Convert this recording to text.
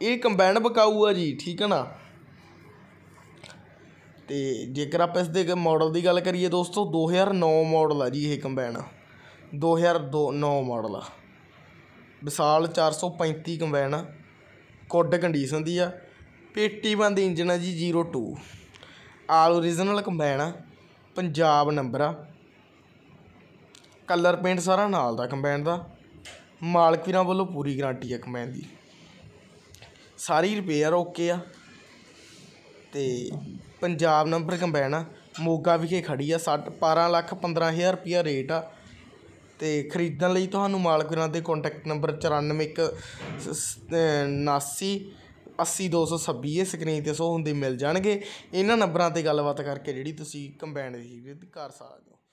ਇਹ ਕੰਬਾਈਨ ਬਕਾਊ ਆ ਜੀ ਠੀਕ ਹੈ ਨਾ ਤੇ ਜੇਕਰ ਆਪਾਂ ਇਸ ਦੇ ਮਾਡਲ ਦੀ ਗੱਲ ਕਰੀਏ ਦੋਸਤੋ 2009 ਮਾਡਲ ਆ ਜੀ ਇਹ ਕੰਬਾਈਨ 2009 ਮਾਡਲ ਆ ਵਿਸਾਲ 435 ਕੰਬਾਈਨ ਕੁੱਡ ਕੰਡੀਸ਼ਨ ਦੀ ਆ ਪੇਟੀ ਬੰਦ ਇੰਜਨ ਆ ਜੀ 02 ਆਲ origignal ਕੰਬਾਈਨ ਆ ਪੰਜਾਬ ਨੰਬਰ ਆ ਕਲਰ ਪੇਂਟ ਸਾਰਾ ਨਾਲ ਦਾ ਕੰਬਾਈਨ ਦਾ ਮਾਲਕ ਵੀਰਾਂ ਵੱਲੋਂ ਪੂਰੀ ਗਾਰੰਟੀ ਆ ਕੰਬਾਈਨ ਦੀ ਸਾਰੀ ਰਿਪੇਅਰ ਓਕੇ ਆ ਤੇ ਪੰਜਾਬ ਨੰਬਰ ਕੰਬਾਈਨ ਆ ਮੋਗਾ ਵਿਖੇ ਖੜੀ ਆ 12 ਲੱਖ 15000 ਹਜ਼ਾਰ ਰੇਟ ਆ ਤੇ ਖਰੀਦਣ ਲਈ ਤੁਹਾਨੂੰ ਮਾਲਕ ਦੇ ਕੰਟੈਕਟ ਨੰਬਰ ਚੁਰਾਨਵੇਂ ਇੱਕ ਇਹ ਸਕਰੀਨ 'ਤੇ ਸੋ ਹੁੰਦੇ ਮਿਲ ਜਾਣਗੇ ਇਹਨਾਂ ਨੰਬਰਾਂ 'ਤੇ ਗੱਲਬਾਤ ਕਰਕੇ ਜਿਹੜੀ ਤੁਸੀਂ ਕੰਬਾਈਨ ਦੀ ਖਰੀਦ ਕਰ ਸਕਦੇ ਹੋ